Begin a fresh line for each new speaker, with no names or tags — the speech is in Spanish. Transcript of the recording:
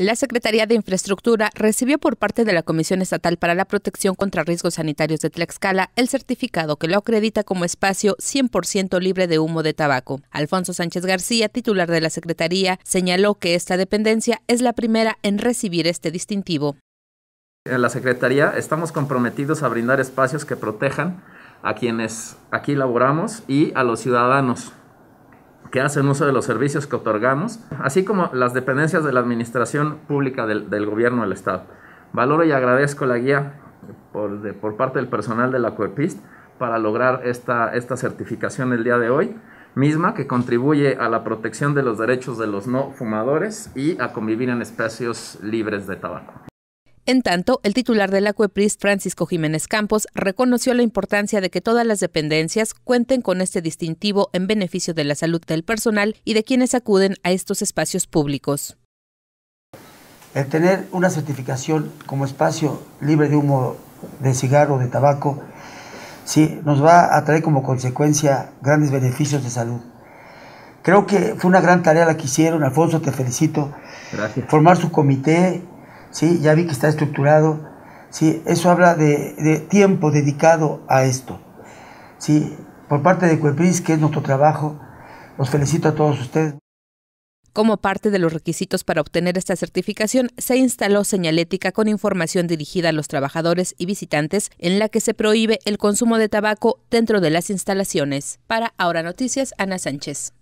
La Secretaría de Infraestructura recibió por parte de la Comisión Estatal para la Protección contra Riesgos Sanitarios de Tlaxcala el certificado que lo acredita como espacio 100% libre de humo de tabaco. Alfonso Sánchez García, titular de la Secretaría, señaló que esta dependencia es la primera en recibir este distintivo.
En la Secretaría estamos comprometidos a brindar espacios que protejan a quienes aquí laboramos y a los ciudadanos que hacen uso de los servicios que otorgamos, así como las dependencias de la Administración Pública del, Gobierno del Estado. Valoro y agradezco la guía por, parte del personal de la COEPIST para lograr esta certificación el día de hoy, misma que contribuye a la protección de los derechos de los no fumadores y a convivir en espacios libres de tabaco.
En tanto, el titular del ACUEPRIS, Francisco Jiménez Campos, reconoció la importancia de que todas las dependencias cuenten con este distintivo en beneficio de la salud del personal y de quienes acuden a estos espacios públicos.
El tener una certificación como espacio libre de humo de cigarro, de tabaco, sí, nos va a traer como consecuencia grandes beneficios de salud. Creo que fue una gran tarea la que hicieron, Alfonso, te felicito. Gracias. Formar su comité, ¿sí? Ya vi que está estructurado, ¿sí? Eso habla de, tiempo dedicado a esto, ¿sí? Por parte de Cuepris, que es nuestro trabajo, los felicito a todos ustedes.
Como parte de los requisitos para obtener esta certificación, se instaló señalética con información dirigida a los trabajadores y visitantes en la que se prohíbe el consumo de tabaco dentro de las instalaciones. Para Ahora Noticias, Ana Sánchez.